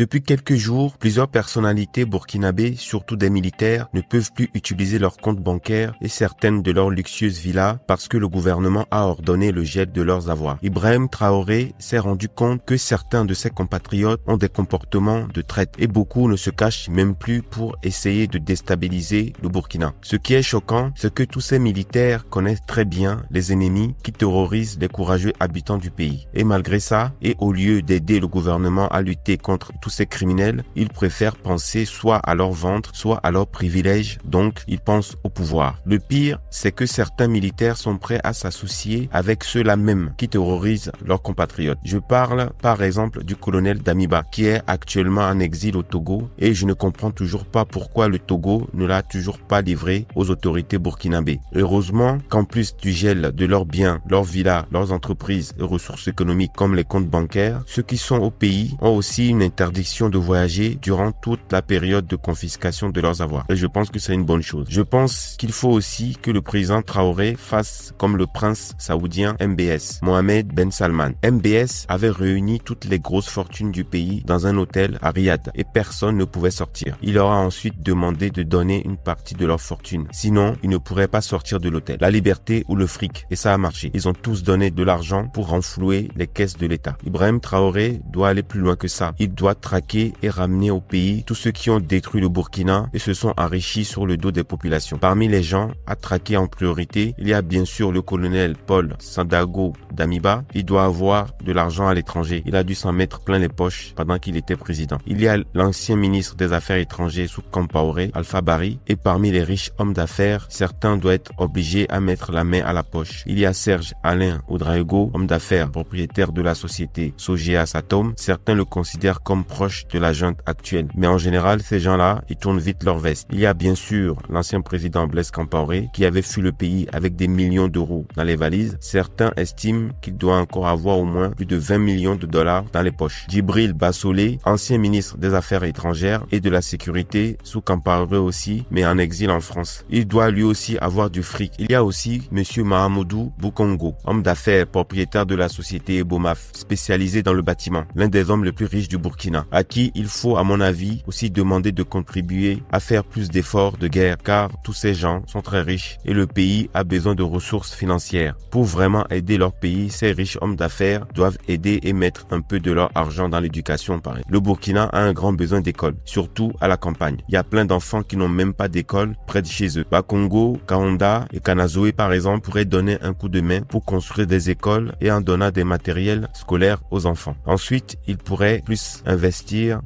Depuis quelques jours, plusieurs personnalités burkinabées, surtout des militaires, ne peuvent plus utiliser leurs comptes bancaires et certaines de leurs luxueuses villas parce que le gouvernement a ordonné le jet de leurs avoirs. Ibrahim Traoré s'est rendu compte que certains de ses compatriotes ont des comportements de traite et beaucoup ne se cachent même plus pour essayer de déstabiliser le Burkina. Ce qui est choquant, c'est que tous ces militaires connaissent très bien les ennemis qui terrorisent les courageux habitants du pays. Et malgré ça, et au lieu d'aider le gouvernement à lutter contre tout ces criminels, ils préfèrent penser soit à leur ventre, soit à leur privilège, donc ils pensent au pouvoir. Le pire, c'est que certains militaires sont prêts à s'associer avec ceux-là même qui terrorisent leurs compatriotes. Je parle par exemple du colonel Damiba qui est actuellement en exil au Togo et je ne comprends toujours pas pourquoi le Togo ne l'a toujours pas livré aux autorités burkinabées. Heureusement qu'en plus du gel de leurs biens, leurs villas, leurs entreprises et ressources économiques comme les comptes bancaires, ceux qui sont au pays ont aussi une interdiction de voyager durant toute la période de confiscation de leurs avoirs. Et je pense que c'est une bonne chose. Je pense qu'il faut aussi que le président Traoré fasse comme le prince saoudien MBS, Mohamed Ben Salman. MBS avait réuni toutes les grosses fortunes du pays dans un hôtel à Riyad et personne ne pouvait sortir. Il leur a ensuite demandé de donner une partie de leur fortune. Sinon, ils ne pourraient pas sortir de l'hôtel. La liberté ou le fric. Et ça a marché. Ils ont tous donné de l'argent pour renflouer les caisses de l'État. Ibrahim Traoré doit aller plus loin que ça. Il doit traquer et ramener au pays tous ceux qui ont détruit le Burkina et se sont enrichis sur le dos des populations. Parmi les gens à traquer en priorité, il y a bien sûr le colonel Paul Sandago Damiba. Il doit avoir de l'argent à l'étranger. Il a dû s'en mettre plein les poches pendant qu'il était président. Il y a l'ancien ministre des Affaires étrangères sous Compaoré, Alpha Barry, et parmi les riches hommes d'affaires, certains doivent être obligés à mettre la main à la poche. Il y a Serge Alain Oudraego, homme d'affaires, propriétaire de la société Sogea Satom. Certains le considèrent comme proche de la junte actuelle. Mais en général, ces gens-là, ils tournent vite leur veste. Il y a bien sûr l'ancien président Blaise Compaoré qui avait fui le pays avec des millions d'euros dans les valises. Certains estiment qu'il doit encore avoir au moins plus de 20 millions de dollars dans les poches. Djibril Bassolé, ancien ministre des Affaires étrangères et de la sécurité, sous Compaoré aussi, mais en exil en France. Il doit lui aussi avoir du fric. Il y a aussi monsieur Mahamoudou Boukongo, homme d'affaires propriétaire de la société Ebomaf, spécialisé dans le bâtiment, l'un des hommes les plus riches du Burkina à qui il faut, à mon avis, aussi demander de contribuer à faire plus d'efforts de guerre, car tous ces gens sont très riches et le pays a besoin de ressources financières. Pour vraiment aider leur pays, ces riches hommes d'affaires doivent aider et mettre un peu de leur argent dans l'éducation, par Le Burkina a un grand besoin d'école, surtout à la campagne. Il y a plein d'enfants qui n'ont même pas d'école près de chez eux. Bakongo, Kaonda et Kanazoe, par exemple, pourraient donner un coup de main pour construire des écoles et en donnant des matériels scolaires aux enfants. Ensuite, ils pourraient plus investir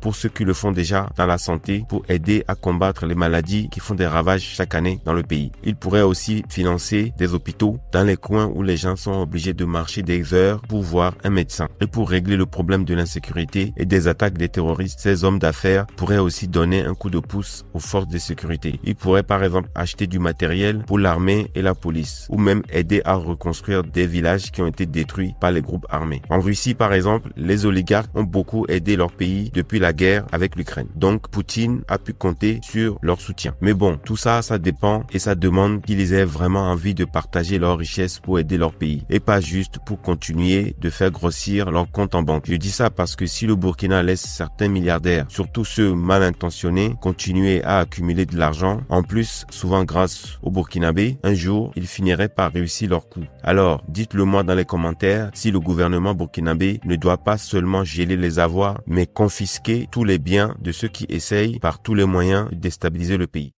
pour ceux qui le font déjà dans la santé pour aider à combattre les maladies qui font des ravages chaque année dans le pays. Il pourrait aussi financer des hôpitaux dans les coins où les gens sont obligés de marcher des heures pour voir un médecin. Et pour régler le problème de l'insécurité et des attaques des terroristes, ces hommes d'affaires pourraient aussi donner un coup de pouce aux forces de sécurité. Ils pourraient par exemple acheter du matériel pour l'armée et la police ou même aider à reconstruire des villages qui ont été détruits par les groupes armés. En Russie par exemple, les oligarques ont beaucoup aidé leur pays depuis la guerre avec l'Ukraine. Donc Poutine a pu compter sur leur soutien. Mais bon, tout ça, ça dépend et ça demande qu'ils aient vraiment envie de partager leurs richesses pour aider leur pays et pas juste pour continuer de faire grossir leur compte en banque. Je dis ça parce que si le Burkina laisse certains milliardaires, surtout ceux mal intentionnés, continuer à accumuler de l'argent, en plus, souvent grâce au Burkinabé, un jour, ils finiraient par réussir leur coup. Alors, dites-le moi dans les commentaires si le gouvernement burkinabé ne doit pas seulement geler les avoirs, mais confisquer tous les biens de ceux qui essayent par tous les moyens de déstabiliser le pays.